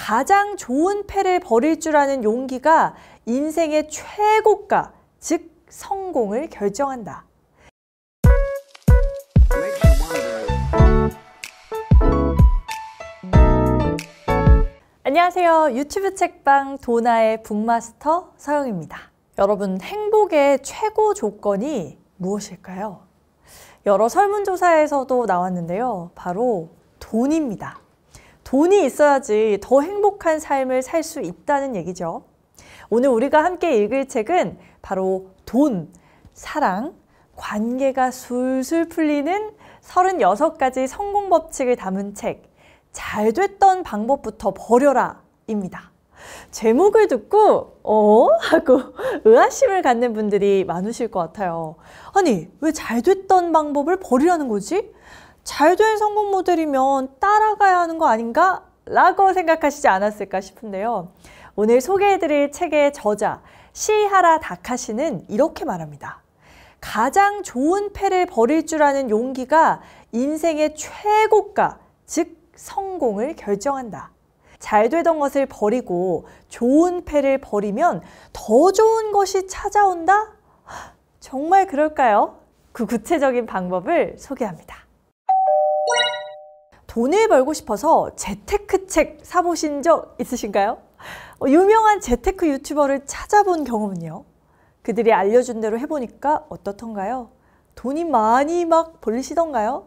가장 좋은 패를 버릴 줄 아는 용기가 인생의 최고가, 즉 성공을 결정한다. 안녕하세요. 유튜브 책방 도나의 북마스터 서영입니다. 여러분, 행복의 최고 조건이 무엇일까요? 여러 설문조사에서도 나왔는데요. 바로 돈입니다. 돈이 있어야지 더 행복한 삶을 살 수 있다는 얘기죠. 오늘 우리가 함께 읽을 책은 바로 돈, 사랑, 관계가 술술 풀리는 36가지 성공 법칙을 담은 책, 잘 됐던 방법부터 버려라 입니다. 제목을 듣고 어? 하고 의아심을 갖는 분들이 많으실 것 같아요. 아니 왜 잘 됐던 방법을 버리라는 거지? 잘된 성공 모델이면 따라가야 하는 거 아닌가? 라고 생각하시지 않았을까 싶은데요. 오늘 소개해드릴 책의 저자 시하라 다카시는 이렇게 말합니다. 가장 좋은 패를 버릴 줄 아는 용기가 인생의 최고가, 즉 성공을 결정한다. 잘 되던 것을 버리고 좋은 패를 버리면 더 좋은 것이 찾아온다? 정말 그럴까요? 그 구체적인 방법을 소개합니다. 돈을 벌고 싶어서 재테크책 사보신 적 있으신가요? 어, 유명한 재테크 유튜버를 찾아본 경험은요? 그들이 알려준 대로 해보니까 어떻던가요? 돈이 많이 막 벌리시던가요?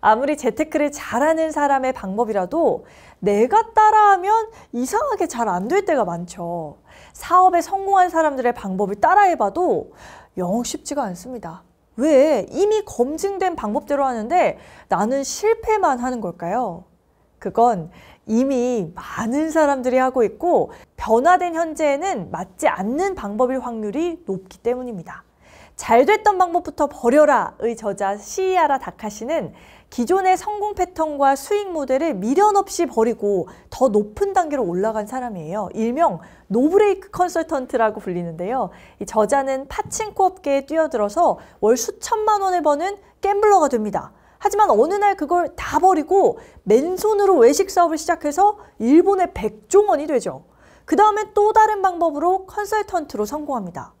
아무리 재테크를 잘하는 사람의 방법이라도 내가 따라하면 이상하게 잘 안 될 때가 많죠. 사업에 성공한 사람들의 방법을 따라해봐도 영 쉽지가 않습니다. 왜 이미 검증된 방법대로 하는데 나는 실패만 하는 걸까요? 그건 이미 많은 사람들이 하고 있고 변화된 현재에는 맞지 않는 방법일 확률이 높기 때문입니다. 잘 됐던 방법부터 버려라의 저자 시이아라 다카시는 기존의 성공 패턴과 수익 모델을 미련 없이 버리고 더 높은 단계로 올라간 사람이에요. 일명 노브레이크 컨설턴트라고 불리는데요. 이 저자는 파칭코 업계에 뛰어들어서 월 수천만 원을 버는 갬블러가 됩니다. 하지만 어느 날 그걸 다 버리고 맨손으로 외식 사업을 시작해서 일본의 백종원이 되죠. 그 다음에 또 다른 방법으로 컨설턴트로 성공합니다.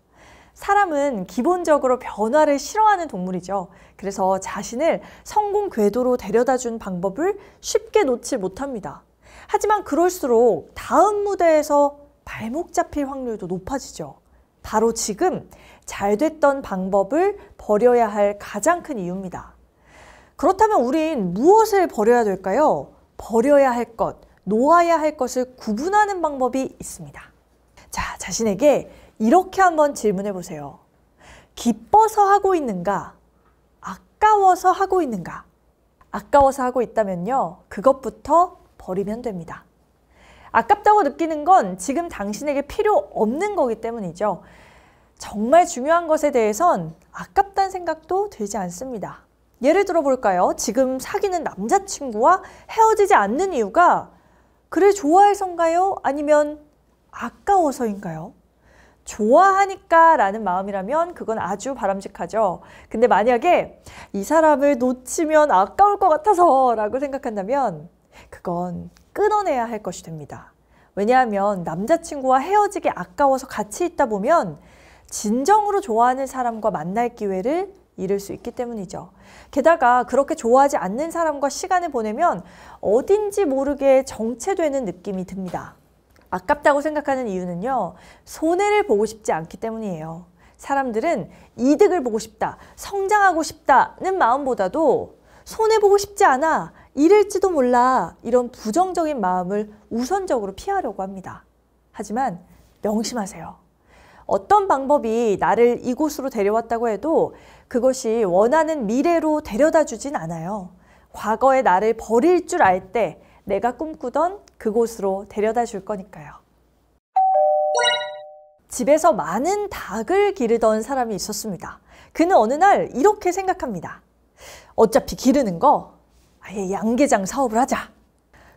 사람은 기본적으로 변화를 싫어하는 동물이죠. 그래서 자신을 성공 궤도로 데려다 준 방법을 쉽게 놓지 못합니다. 하지만 그럴수록 다음 무대에서 발목 잡힐 확률도 높아지죠. 바로 지금 잘 됐던 방법을 버려야 할 가장 큰 이유입니다. 그렇다면 우린 무엇을 버려야 될까요? 버려야 할 것, 놓아야 할 것을 구분하는 방법이 있습니다. 자, 자신에게 이렇게 한번 질문해 보세요. 기뻐서 하고 있는가? 아까워서 하고 있는가? 아까워서 하고 있다면요. 그것부터 버리면 됩니다. 아깝다고 느끼는 건 지금 당신에게 필요 없는 거기 때문이죠. 정말 중요한 것에 대해선 아깝다는 생각도 들지 않습니다. 예를 들어 볼까요? 지금 사귀는 남자친구와 헤어지지 않는 이유가 그를 좋아해서인가요? 아니면 아까워서인가요? 좋아하니까 라는 마음이라면 그건 아주 바람직하죠. 근데 만약에 이 사람을 놓치면 아까울 것 같아서 라고 생각한다면 그건 끊어내야 할 것이 됩니다. 왜냐하면 남자친구와 헤어지기 아까워서 같이 있다 보면 진정으로 좋아하는 사람과 만날 기회를 잃을 수 있기 때문이죠. 게다가 그렇게 좋아하지 않는 사람과 시간을 보내면 어딘지 모르게 정체되는 느낌이 듭니다. 아깝다고 생각하는 이유는요. 손해를 보고 싶지 않기 때문이에요. 사람들은 이득을 보고 싶다, 성장하고 싶다는 마음보다도 손해보고 싶지 않아, 이럴지도 몰라 이런 부정적인 마음을 우선적으로 피하려고 합니다. 하지만 명심하세요. 어떤 방법이 나를 이곳으로 데려왔다고 해도 그것이 원하는 미래로 데려다 주진 않아요. 과거의 나를 버릴 줄알때 내가 꿈꾸던 그곳으로 데려다 줄 거니까요. 집에서 많은 닭을 기르던 사람이 있었습니다. 그는 어느 날 이렇게 생각합니다. 어차피 기르는 거 아예 양계장 사업을 하자.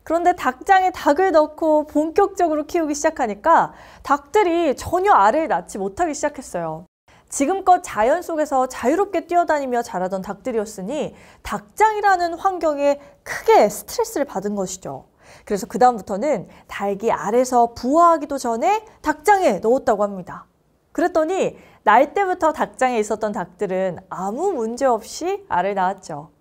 그런데 닭장에 닭을 넣고 본격적으로 키우기 시작하니까 닭들이 전혀 알을 낳지 못하기 시작했어요. 지금껏 자연 속에서 자유롭게 뛰어다니며 자라던 닭들이었으니 닭장이라는 환경에 크게 스트레스를 받은 것이죠. 그래서 그 다음부터는 닭이 알에서 부화하기도 전에 닭장에 넣었다고 합니다. 그랬더니 날 때부터 닭장에 있었던 닭들은 아무 문제 없이 알을 낳았죠.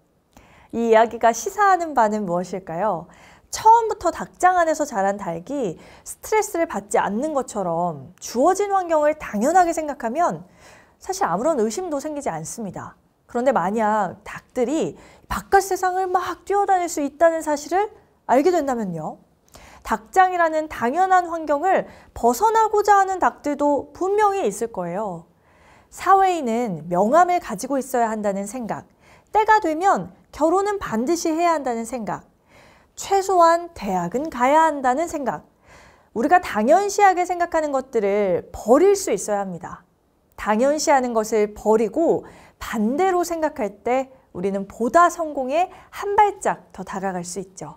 이 이야기가 시사하는 바는 무엇일까요? 처음부터 닭장 안에서 자란 닭이 스트레스를 받지 않는 것처럼 주어진 환경을 당연하게 생각하면 사실 아무런 의심도 생기지 않습니다. 그런데 만약 닭들이 바깥 세상을 막 뛰어다닐 수 있다는 사실을 알게 된다면요. 닭장이라는 당연한 환경을 벗어나고자 하는 닭들도 분명히 있을 거예요. 사회인은 명함을 가지고 있어야 한다는 생각, 때가 되면 결혼은 반드시 해야 한다는 생각, 최소한 대학은 가야 한다는 생각, 우리가 당연시하게 생각하는 것들을 버릴 수 있어야 합니다. 당연시하는 것을 버리고 반대로 생각할 때 우리는 보다 성공에 한 발짝 더 다가갈 수 있죠.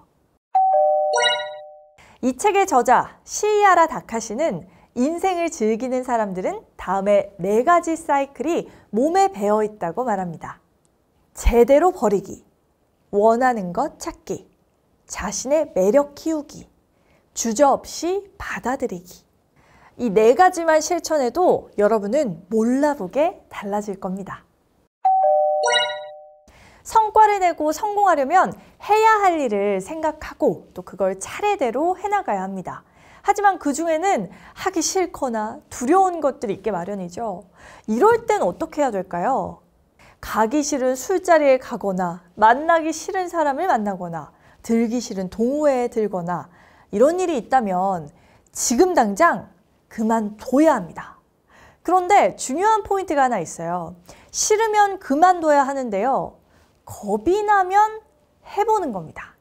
이 책의 저자 시이아라 다카시는 인생을 즐기는 사람들은 다음에 네 가지 사이클이 몸에 배어 있다고 말합니다. 제대로 버리기, 원하는 것 찾기, 자신의 매력 키우기, 주저없이 받아들이기. 이네 가지만 실천해도 여러분은 몰라보게 달라질 겁니다. 성과를 내고 성공하려면 해야 할 일을 생각하고 또 그걸 차례대로 해나가야 합니다. 하지만 그 중에는 하기 싫거나 두려운 것들이 있게 마련이죠. 이럴 땐 어떻게 해야 될까요? 가기 싫은 술자리에 가거나 만나기 싫은 사람을 만나거나 들기 싫은 동호회에 들거나 이런 일이 있다면 지금 당장 그만둬야 합니다. 그런데 중요한 포인트가 하나 있어요. 싫으면 그만둬야 하는데요. 겁이 나면 해보는 겁니다.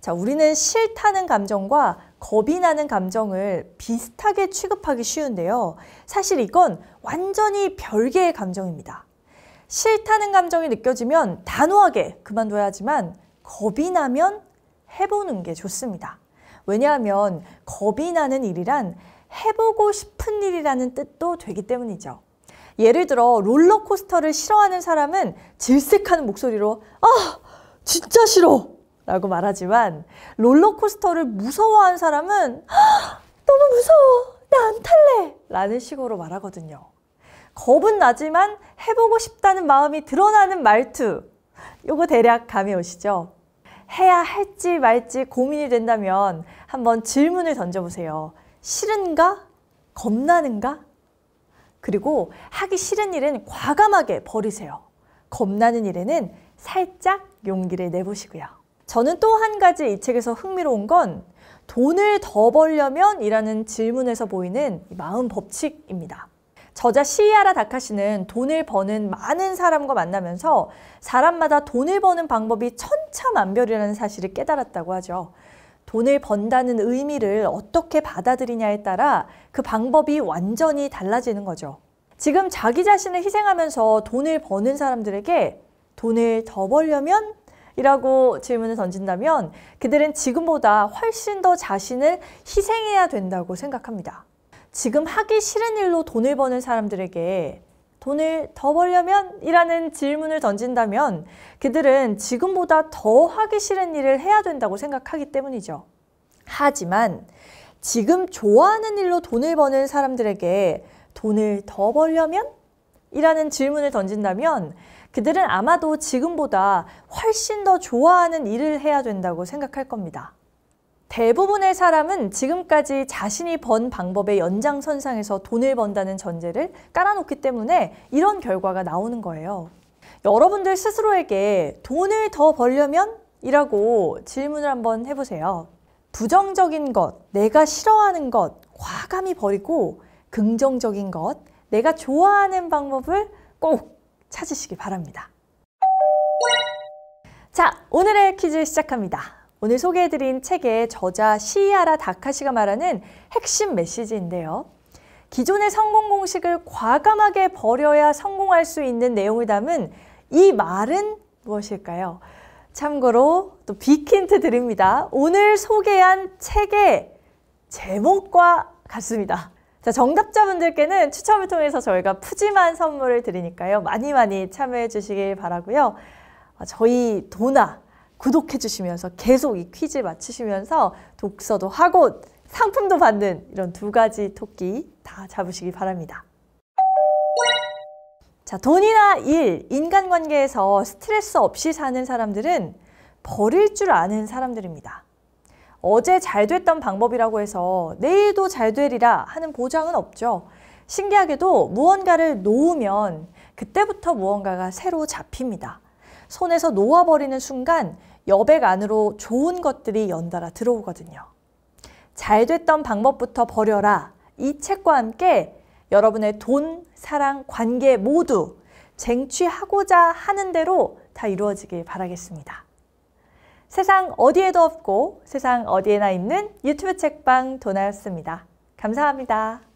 자, 우리는 싫다는 감정과 겁이 나는 감정을 비슷하게 취급하기 쉬운데요. 사실 이건 완전히 별개의 감정입니다. 싫다는 감정이 느껴지면 단호하게 그만둬야 하지만 겁이 나면 해보는 게 좋습니다. 왜냐하면 겁이 나는 일이란 해보고 싶은 일이라는 뜻도 되기 때문이죠. 예를 들어 롤러코스터를 싫어하는 사람은 질색하는 목소리로 아 진짜 싫어 라고 말하지만 롤러코스터를 무서워하는 사람은 아, 너무 무서워 나 안 탈래 라는 식으로 말하거든요. 겁은 나지만 해보고 싶다는 마음이 드러나는 말투 요거 대략 감이 오시죠? 해야 할지 말지 고민이 된다면 한번 질문을 던져보세요. 싫은가? 겁나는가? 그리고 하기 싫은 일은 과감하게 버리세요. 겁나는 일에는 살짝 용기를 내보시고요. 저는 또 한 가지 이 책에서 흥미로운 건 돈을 더 벌려면 이라는 질문에서 보이는 마음 법칙입니다. 저자 시이아라 다카시는 돈을 버는 많은 사람과 만나면서 사람마다 돈을 버는 방법이 천차만별이라는 사실을 깨달았다고 하죠. 돈을 번다는 의미를 어떻게 받아들이냐에 따라 그 방법이 완전히 달라지는 거죠. 지금 자기 자신을 희생하면서 돈을 버는 사람들에게 돈을 더 벌려면? 이라고 질문을 던진다면 그들은 지금보다 훨씬 더 자신을 희생해야 된다고 생각합니다. 지금 하기 싫은 일로 돈을 버는 사람들에게 돈을 더 벌려면? 이라는 질문을 던진다면 그들은 지금보다 더 하기 싫은 일을 해야 된다고 생각하기 때문이죠. 하지만 지금 좋아하는 일로 돈을 버는 사람들에게 돈을 더 벌려면? 이라는 질문을 던진다면 그들은 아마도 지금보다 훨씬 더 좋아하는 일을 해야 된다고 생각할 겁니다. 대부분의 사람은 지금까지 자신이 번 방법의 연장선상에서 돈을 번다는 전제를 깔아놓기 때문에 이런 결과가 나오는 거예요. 여러분들 스스로에게 돈을 더 벌려면? 이라고 질문을 한번 해보세요. 부정적인 것, 내가 싫어하는 것, 과감히 버리고 긍정적인 것, 내가 좋아하는 방법을 꼭 찾으시기 바랍니다. 자, 오늘의 퀴즈 시작합니다. 오늘 소개해드린 책의 저자 시이아라 다카시가 말하는 핵심 메시지인데요. 기존의 성공 공식을 과감하게 버려야 성공할 수 있는 내용을 담은 이 말은 무엇일까요? 참고로 또 빅힌트 드립니다. 오늘 소개한 책의 제목과 같습니다. 자, 정답자분들께는 추첨을 통해서 저희가 푸짐한 선물을 드리니까요. 많이 많이 참여해 주시길 바라고요. 어, 저희 도나 구독해주시면서 계속 이 퀴즈 맞추시면서 독서도 하고 상품도 받는 이런 두 가지 토끼 다 잡으시기 바랍니다. 자, 돈이나 일, 인간관계에서 스트레스 없이 사는 사람들은 버릴 줄 아는 사람들입니다. 어제 잘 됐던 방법이라고 해서 내일도 잘 되리라 하는 보장은 없죠. 신기하게도 무언가를 놓으면 그때부터 무언가가 새로 잡힙니다. 손에서 놓아버리는 순간 여백 안으로 좋은 것들이 연달아 들어오거든요. 잘 됐던 방법부터 버려라. 이 책과 함께 여러분의 돈, 사랑, 관계 모두 쟁취하고자 하는 대로 다 이루어지길 바라겠습니다. 세상 어디에도 없고 세상 어디에나 있는 유튜브 책방 도나였습니다. 감사합니다.